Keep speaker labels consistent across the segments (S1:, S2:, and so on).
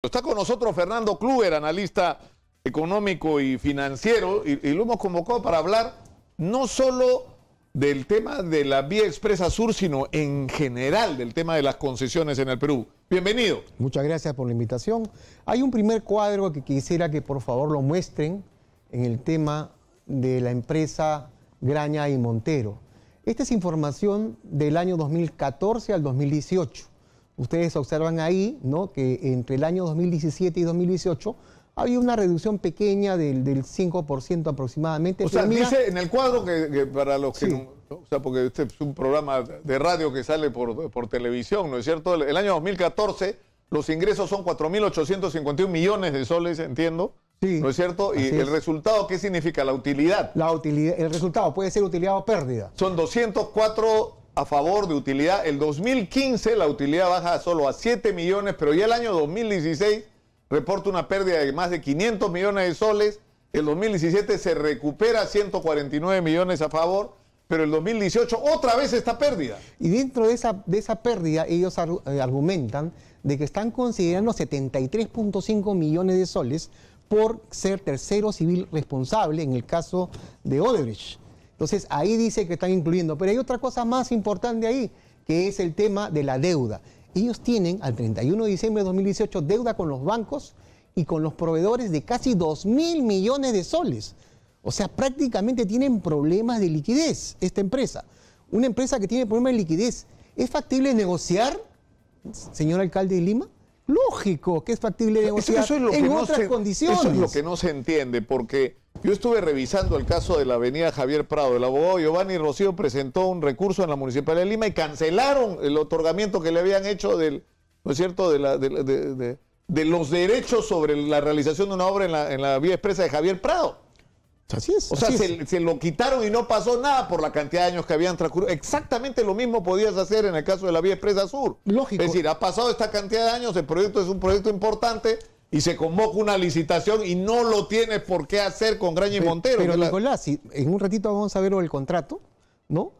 S1: Está con nosotros Fernando Kluber, analista económico y financiero, y, lo hemos convocado para hablar no solo del tema de la vía expresa sur, sino en general del tema de las concesiones en el Perú. Bienvenido.
S2: Muchas gracias por la invitación. Hay un primer cuadro que quisiera que por favor lo muestren en el tema de la empresa Graña y Montero. Esta es información del año 2014 al 2018. Ustedes observan ahí ¿no? que entre el año 2017 y 2018 había una reducción pequeña del, 5% aproximadamente. O sea, dice
S1: en el cuadro que, para los que O sea, porque este es un programa de radio que sale por, televisión, ¿no es cierto? El, año 2014 los ingresos son 4.851 millones de soles, entiendo. Sí, ¿No es cierto? ¿Y el resultado qué significa? La
S2: utilidad. La utilidad, el resultado puede ser utilidad o pérdida.
S1: Son 204 a favor de utilidad. El 2015 la utilidad baja solo a 7 millones, pero ya el año 2016 reporta una pérdida de más de 500 millones de soles. El 2017 se recupera 149 millones a favor, pero el 2018 otra vez esta pérdida.
S2: Y dentro de esa, de esa pérdida ellos eh, argumentan de que están considerando 73.5 millones de soles por ser tercero civil responsable en el caso de Odebrecht. Entonces ahí dice que están incluyendo, pero hay otra cosa más importante ahí, que es el tema de la deuda. Ellos tienen al 31 de diciembre de 2018 deuda con los bancos y con los proveedores de casi 2 mil millones de soles. O sea, prácticamente tienen problemas de liquidez esta empresa. Una empresa que tiene problemas de liquidez, ¿es factible negociar, señor alcalde de Lima? Lógico que es factible negociar en otras condiciones. Eso es lo
S1: que no se entiende, porque yo estuve revisando el caso de la avenida Javier Prado. El abogado Giovanni Rocío presentó un recurso en la Municipalidad de Lima y cancelaron el otorgamiento que le habían hecho del, ¿no es cierto?, de, la, los derechos sobre la realización de una obra en la, en la vía expresa de Javier Prado. O sea, se, lo quitaron y no pasó nada por la cantidad de años que habían transcurrido. Exactamente lo mismo podías hacer en el caso de la vía expresa sur. Lógico. Es decir, ha pasado esta cantidad de años, el proyecto es un proyecto importante y se convoca una licitación y no lo tienes por qué hacer con Graña y Montero. Pero,
S2: Nicolás, en un ratito vamos a ver el contrato, ¿no?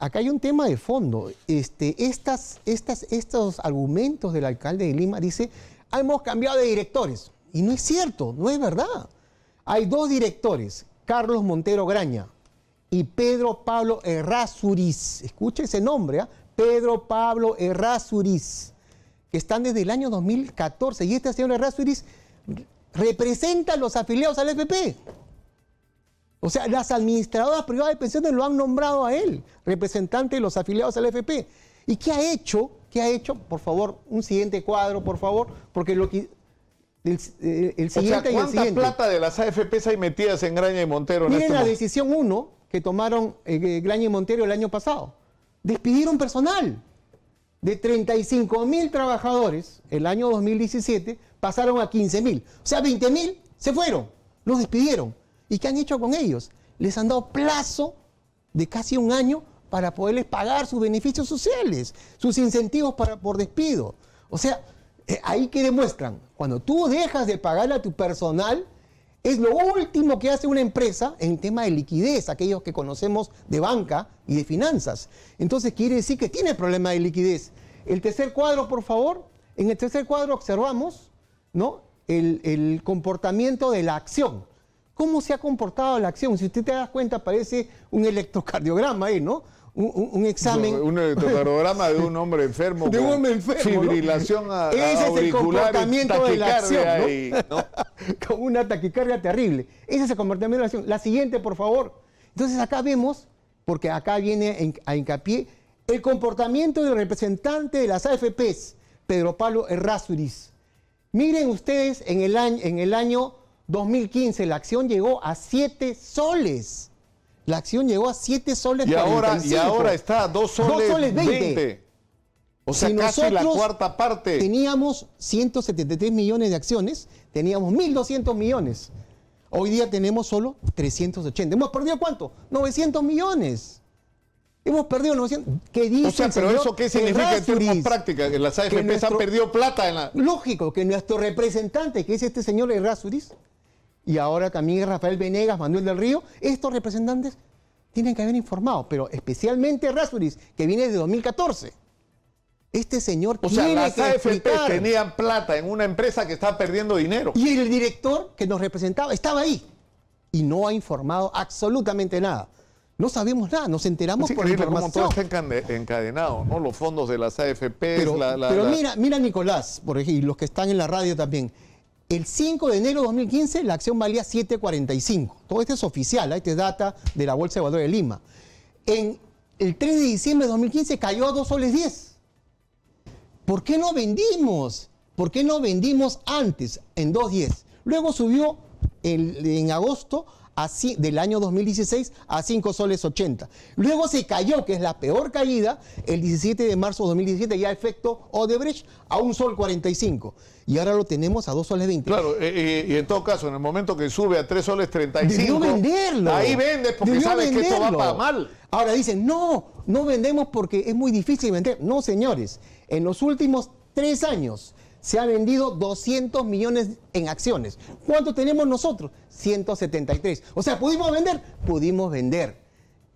S2: Acá hay un tema de fondo. Este, estas, estas, estos argumentos del alcalde de Lima dice, hemos cambiado de directores. Y no es cierto, no es verdad. Hay dos directores Carlos Montero Graña y Pedro Pablo Errázuriz. Escucha ese nombre, ¿eh? Pedro Pablo Errázuriz, que están desde el año 2014. Y este señor Errázuriz representa a los afiliados al FP. O sea, las administradoras privadas de pensiones lo han nombrado a él, representante de los afiliados al FP. ¿Y qué ha hecho? ¿Qué ha hecho? Por favor, un siguiente cuadro, por favor, porque lo que eh, el, siguiente ¿cuánta plata de las AFPs hay metidas en Graña y Montero? En Miren este la decisión 1 que tomaron eh, eh, Graña y Montero el año pasado. Despidieron personal. De 35 mil trabajadores el año 2017 pasaron a 15 mil. O sea, 20 mil se fueron, los despidieron. ¿Y qué han hecho con ellos? Les han dado plazo de casi un año para poderles pagar sus beneficios sociales, sus incentivos para, por despido. O sea, eh, ahí que demuestran, cuando tú dejas de pagar a tu personal, es lo último que hace una empresa en tema de liquidez, aquellos que conocemos de banca y de finanzas. Entonces quiere decir que tiene problema de liquidez. El tercer cuadro, por favor. En el tercer cuadro observamos ¿no? el, el comportamiento de la acción. ¿Cómo se ha comportado la acción? Si usted te das cuenta, parece un electrocardiograma ahí, ¿no? un, examen. Un electrocardiograma de un
S1: hombre enfermo. de enfermo. Fibrilación auricular comportamiento de la acción.
S2: Con una taquicardia terrible. Ese es el comportamiento de la acción. La siguiente, por favor. Entonces acá vemos, porque acá viene a hincapié, el comportamiento del representante de las AFPs, Pedro Pablo Errázuriz. Miren ustedes, en el año, en el año 2015 la acción llegó a siete soles. La acción llegó a 7 soles y Ahora, y ahora está a 2 soles, 20. O sea, casi la cuarta parte. Teníamos 173 millones de acciones, teníamos 1.200 millones. Hoy día tenemos solo 380. ¿Hemos perdido cuánto? 900 millones. Hemos perdido 900. ¿Qué dice? O sea, pero eso qué significa en términos prácticas, las AFP se han perdido plata en la. Lógico, que nuestro representante, que es este señor Errázuriz, y ahora también Rafael Venegas, Manuel del Río, estos representantes tienen que haber informado, pero especialmente Rasuris, que viene de 2014. Este señor tenía AFP plata en una empresa que estaba perdiendo dinero. Y el director que nos representaba estaba ahí y no ha informado absolutamente nada. No sabemos nada, nos enteramos por información. Como todo
S1: está encadenado, ¿no? Los fondos de las AFP, pero, mira,
S2: mira Nicolás, por ejemplo, y los que están en la radio también. El 5 de enero de 2015 la acción valía 7.45. Todo esto es oficial, ...esta es data de la Bolsa de Valores de Lima. En el 3 de diciembre de 2015 cayó a 2 soles 10. ¿Por qué no vendimos? ¿Por qué no vendimos antes en 2.10? Luego subió el, en agosto del año 2016 a 5 soles 80. Luego se cayó, que es la peor caída, el 17 de marzo de 2017, ya efecto Odebrecht a 1 sol 45. Y ahora lo tenemos a 2 soles 20.
S1: Claro, eh, eh, y en todo caso, en el momento que sube a 3 soles 35. venderlo. Ahí vendes porque sabes que esto va para
S2: mal. Ahora dicen, no, no vendemos porque es muy difícil vender. No, señores, en los últimos tres años se ha vendido 200 millones en acciones. ¿Cuánto tenemos nosotros? 173. O sea, ¿pudimos vender? Pudimos vender.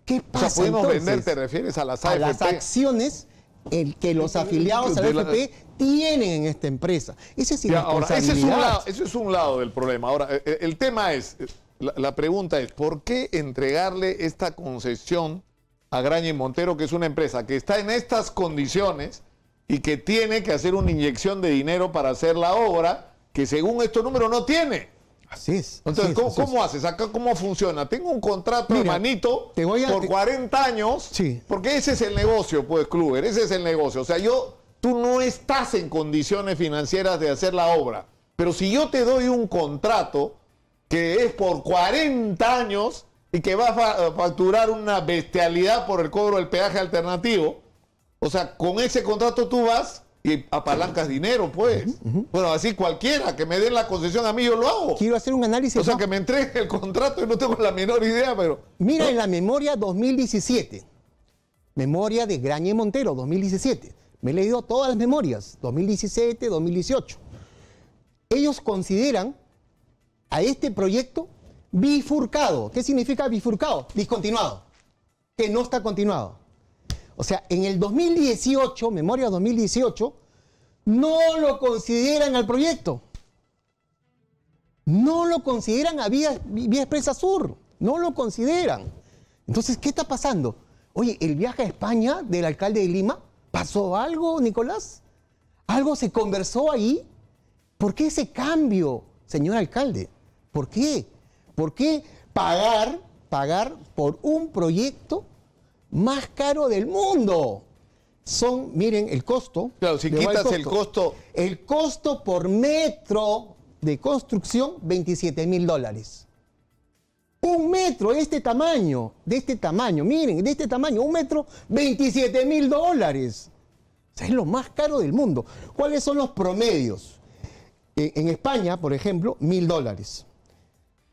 S2: ¿Qué pasa? pudimos vender, te
S1: refieres a las A las
S2: acciones el que los afiliados a la tienen en esta empresa. Ese es, ya, ahora, ese, es un lado,
S1: ese es un lado del problema. Ahora, eh, eh, el, tema es, eh, la, la, pregunta es, ¿por qué entregarle esta concesión a Graña y Montero, que es una empresa que está en estas condiciones? y que tiene que hacer una inyección de dinero para hacer la obra que según estos números no tiene.
S2: Así es. Entonces, ¿cómo,
S1: ¿cómo haces? Acá cómo funciona. Tengo un contrato, hermanito, por 40 años. Sí. Porque ese es el negocio, pues, Kluber. Ese es el negocio. O sea, yo, tú no estás en condiciones financieras de hacer la obra. Pero si yo te doy un contrato que es por 40 años y que va a facturar una bestialidad por el cobro del peaje alternativo, o sea, con ese contrato tú vas y apalancas dinero, pues. Bueno, así cualquiera, que
S2: me dé la concesión a mí, yo lo hago. Quiero hacer un análisis. O sea, que me entreguen el contrato y no tengo la menor idea, pero... Mira, en la memoria 2017, memoria de Grañe Montero, 2017. Me he leído todas las memorias, 2017, 2018. Ellos consideran a este proyecto bifurcado. ¿Qué significa bifurcado? Discontinuado. Que no está continuado. O sea, en el 2018, memoria 2018, no lo consideran al proyecto. No lo consideran a Vía, Vía Expresa Sur. No lo consideran. Entonces, ¿qué está pasando? Oye, el viaje a España del alcalde de Lima, ¿pasó algo, Nicolás? ¿Algo se conversó ahí? ¿Por qué ese cambio, señor alcalde? ¿Por qué? ¿Por qué pagar, pagar por un proyecto más caro del mundo. Son, miren, el costo. Claro, si quitas el costo. El costo por metro de construcción, 27 mil dólares. Un metro de este tamaño, de este tamaño, miren, de este tamaño, un metro, 27 mil dólares. es lo más caro del mundo. ¿Cuáles son los promedios? Eh, en España, por ejemplo, mil dólares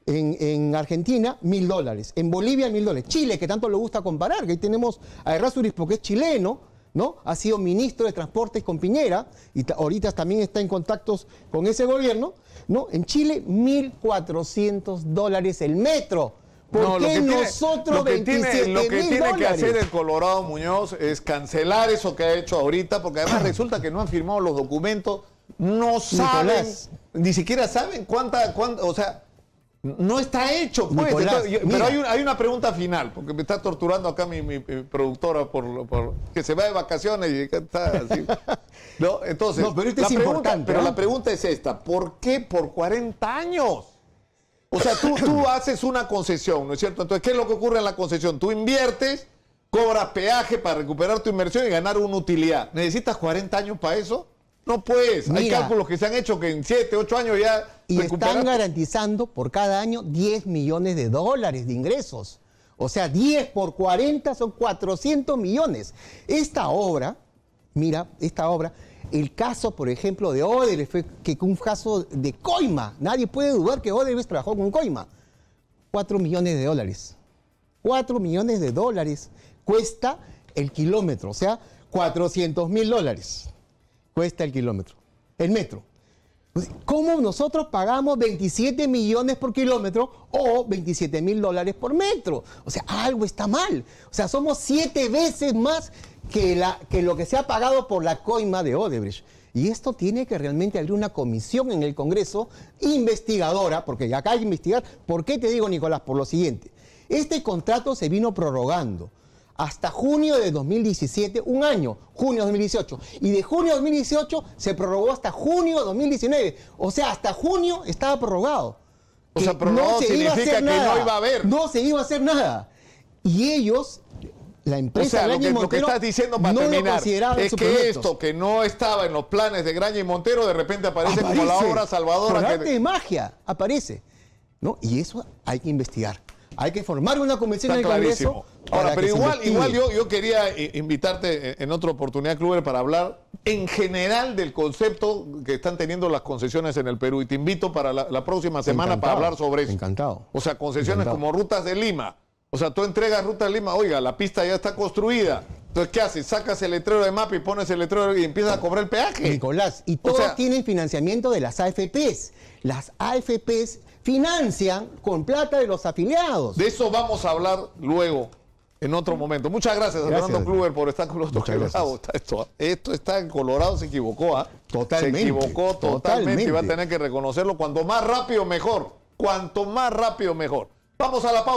S2: en, Argentina, mil dólares. En Bolivia, mil dólares. Chile, que tanto le gusta comparar, que ahí tenemos a Errázuriz porque es chileno, ¿no? Ha sido ministro de Transportes con Piñera y ahorita también está en contactos con ese gobierno, ¿no? En Chile, mil cuatrocientos dólares el metro. ¿Por qué nosotros tiene, lo que tiene, lo que, tiene que hacer el
S1: Colorado Muñoz es cancelar eso que ha hecho ahorita, porque además resulta que no han firmado los documentos, no saben, ni siquiera saben cuánta, cuánta, o sea, no está hecho, pues. pero hay, una pregunta final, porque me está torturando acá mi, mi, productora por, que se va de vacaciones y está así. ¿No? Entonces, este pero, la pregunta, es esta: ¿por qué por 40 años? O sea, tú, tú haces una concesión, ¿no es cierto? Entonces, ¿qué es lo que ocurre en la concesión? Tú inviertes, cobras peaje para recuperar tu inversión y ganar una utilidad. ¿Necesitas 40 años para eso? No, pues, hay cálculos que se han hecho que en 7, 8 años
S2: ya. Y están garantizando por cada año 10 millones de dólares de ingresos. O sea, 10 por 40 son 400 millones. Esta obra, mira, esta obra, el caso, por ejemplo, de Odele, fue un caso de coima. Nadie puede dudar que Odele trabajó con coima. 4 millones de dólares. 4 millones de dólares cuesta el kilómetro, o sea, 400 mil dólares cuesta el kilómetro, el metro. Pues, ¿Cómo nosotros pagamos 27 millones por kilómetro o 27 mil dólares por metro? O sea, algo está mal. O sea, somos siete veces más que, la, que lo que se ha pagado por la coima de Odebrecht. Y esto tiene que realmente abrir una comisión en el Congreso investigadora, porque acá hay que investigar. ¿Por qué te digo, Nicolás? Por lo siguiente. Este contrato se vino prorrogando hasta junio de 2017, un año, junio de 2018. Y de junio de 2018 se prorrogó hasta junio de 2019. O sea, hasta junio estaba prorrogado. O sea, prorrogado no significa que no iba a haber. No se iba a hacer nada. Y ellos la empresa o lo, que, y Montero lo que estás diciendo para es que esto
S1: que no estaba en los planes de Graña y Montero de repente aparece, como la obra salvadora. arte de
S2: magia aparece. ¿no? Y eso hay que investigar. Hay que formar una comisión en el clarísimo. Ahora, pero igual, igual yo,
S1: yo quería eh, invitarte eh, en otra oportunidad, Kluber, para hablar en general del concepto que están teniendo las concesiones en el Perú. Y te invito para la, próxima semana para hablar sobre eso. Encantado. O sea, concesiones como rutas de Lima o sea, tú entregas Ruta Lima, oiga, la pista ya está construida. Entonces, ¿qué haces? Sacas el letrero de mapa y pones el letrero y empiezas a cobrar el peaje.
S2: Nicolás, y todo tienen financiamiento de las AFPs. Las AFPs financian con plata de los afiliados.
S1: De eso vamos a hablar luego, en otro momento. Muchas gracias, Fernando Kluber, por estar con nosotros. Esto, ¿ah? esto está en Colorado, se equivocó. ¿ah? Totalmente. Se equivocó totalmente y va a tener que reconocerlo. Cuanto más rápido, mejor. Cuanto más rápido, mejor. Vamos a la pausa.